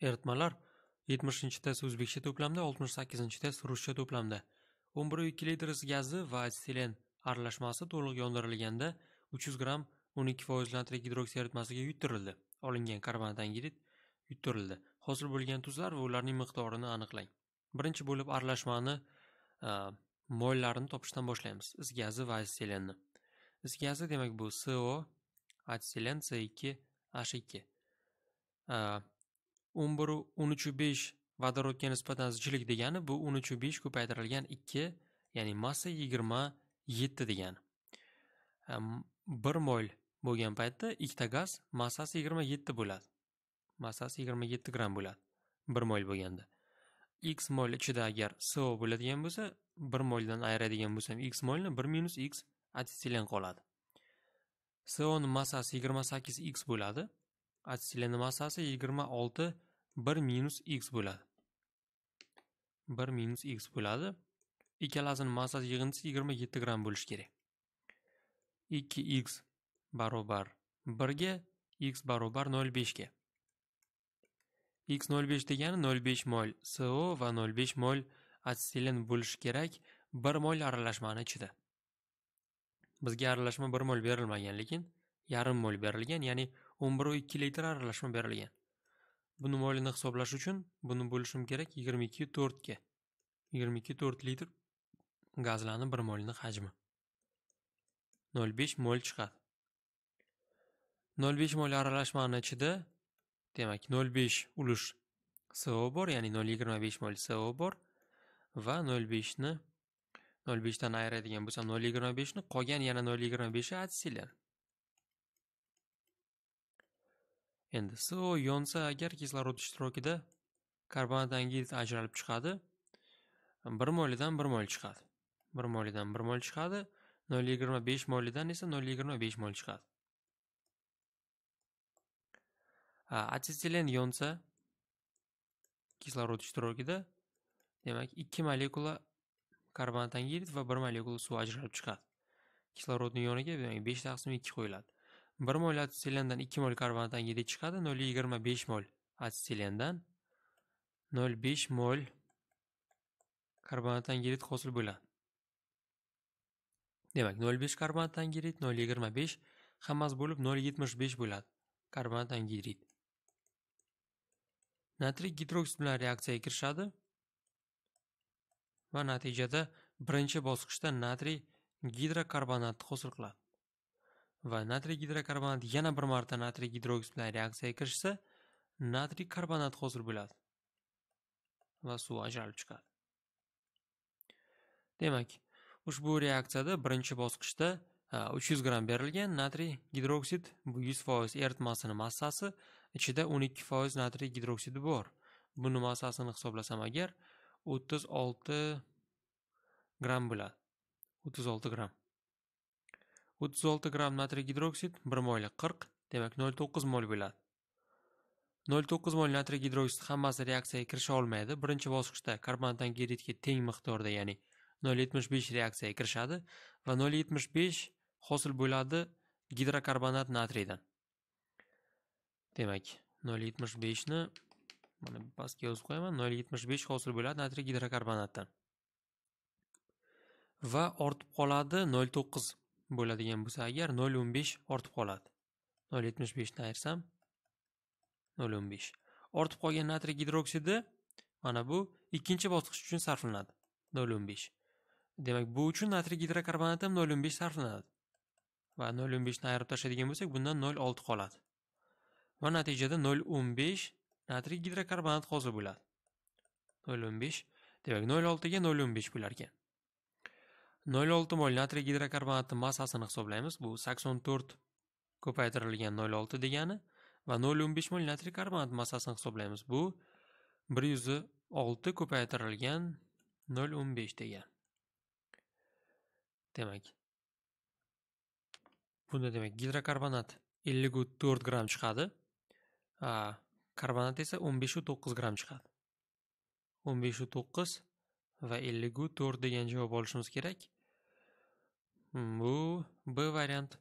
Eritmalar 70-test o'zbekcha to'plamda, 68-test ruscha to'plamda. 11.2 litr gazi va stilen aralashmasi to'liq yondirilganda 300 gramm 12 foizlan gidroksi eritmasiga yuttirildi. Olingan karbonatangidid yuttirildi. Hosil bo'lgan tuzlar va ularning miqdorini aniqlang. Birinchi bo'lib aralashmani mollarini topishdan boshlaymiz. Is gazi va stilenni. Is gazi demak bu CO, atsilen C2H2. o'n bir o'n besh vodorodga nisbatan zichlik degani bu o'n uchu besh ko'paytirilgan ikki ya'ni massa yigirma yetti degani bir mol bo'lgan paytda ikkita gaz massasi yigirma yetti bo'ladi massasi yigirma yetti gramm bo'ladi bir mol bo'lganda x mol ichida agar so bo'ladigan bo'lsa bir moldan ayiradigan bo'lsam x molni bir minus x atitilen qoladi soni massasi yigirma sakkiz x bo'ladi отселена массасы 26 1 минус x болады. 1 минус x болады. 2 аласын массасы 27 грамм бөліш керек. 2x бару бар 1-ге, x бару 1 ге x бару 05 ге x 0,5 дегені 0,5 mol СО ва 0,5 mol отселен бөліш керек 1 mol аралашманы чыды. Бізге aralashma 1 mol берілмеген, лекен, ярым mol берілген, yani o'n biru ikki litr aralashma berilgan buni moylini hisoblash uchun buni bo'lishim kerak yigirma ikki to'rtga yigirma ikki to'rt litr gazlarni bir molni hajmi nol besh mol chiqadi nol besh mol aralashmani ichida demak nol besh ulush so bor ya'ni nol yigirma besh mol so bor va nol beshni nol beshdan ayiradigan bo'lsa nol yigirma beshni qolgan yana nol yigirma beshi atsilar Endi SO yonsa agar kislorod ishtirokida karbonat angidrid ajralib chiqadi. 1 molidan 1 mol chiqadi. 1 molidan 1 mol chiqadi, 0.25 molidan esa 0.25 mol chiqadi. atsetilen yonsa kislorod ishtirokida demak 2 molekula karbonat angidrid va 1 molekula suv ajralib chiqadi. Kislorodning yoniga 5 taqsim 2 qo'yiladi. 1 mol atsitelendan 2 mol karbonatdan angidrid chiqadi 0.25 mol atsitelendan 0.5 mol karbonatdan angidrid qo'shilib bo'ladi demak 0.5 karbonatdan angidrid 0.25 hammasi bo'lib 0.75 bo'ladi karbonatdan angidrid natriy gidroksid bilan reaksiyaga kirishadi va natijada birinchi bosqichda natriy gidrokarbonat hosil qiladi va natriy gidrokarbonat yana bir marta natriy gidroksid bilan reaksiyaga kirishsa natriy karbonat hosil bo'ladi va suv ajralib chiqadi demak ushbu reaksiyada birinchi bosqichda 300 gramm berilgan natriy gidroksid bu 100% eritmasini massasi ichida 12% natriy gidroksidi bor buni massasini hisoblasam agar 36 gramm bo'ladi 36 gramm 36 gram natriy gidroksid 1 molga 40, demak 0.9 mol bo'ladi. 0.9 mol natriy gidroksid hammasi reaksiyaga kirisha olmaydi. Birinchi bosqichda karbonatdan tangeridga teng miqdorda, ya'ni 0.75 reaksiyaga kirishadi va 0.75 hosil bo'ladi gidrokarbonat natriydan. Demak, 0.75 ni mana bu pastga yozib qo'yaman. 0.75 hosil bo'ladi natriy gidrokarbonatdan. va ortib qoladi 0.9 bo'ladigan bo'lsa agar 0.15 ortib qoladi 0.75 ni ayirsam 0.15. ortib qolgan natriy gidroksidi mana bu ikkinchi bosqich uchun sarflanadi 0.15. demak bu uchun natriy gidrokarbonat ham 0.15 sarflanadi va 0.15 ni ayirib tashlaydigan bo'lsak bundan 0.6 qoladi va natijada 0.15 natriy gidrokarbonat hosil bo'ladi 0.15 demak 0.6 ga 0.15 bo'lar ekan 0,6 mol natriy gidrokarbonati massasini hisoblaymiz. Bu 84 ko'paytirilgan 0,6 degani va 0,15 mol natriy karbonat massasini hisoblaymiz. Bu 106 ko'paytirilgan 0,15 degan. Demak, bunda demak gidrokarbonat 54 gram chiqadi. karbonat esa 15.9 gram chiqadi. 15.9 va elligu to'rt degan javob olishimiz kerak hmm, bu b variant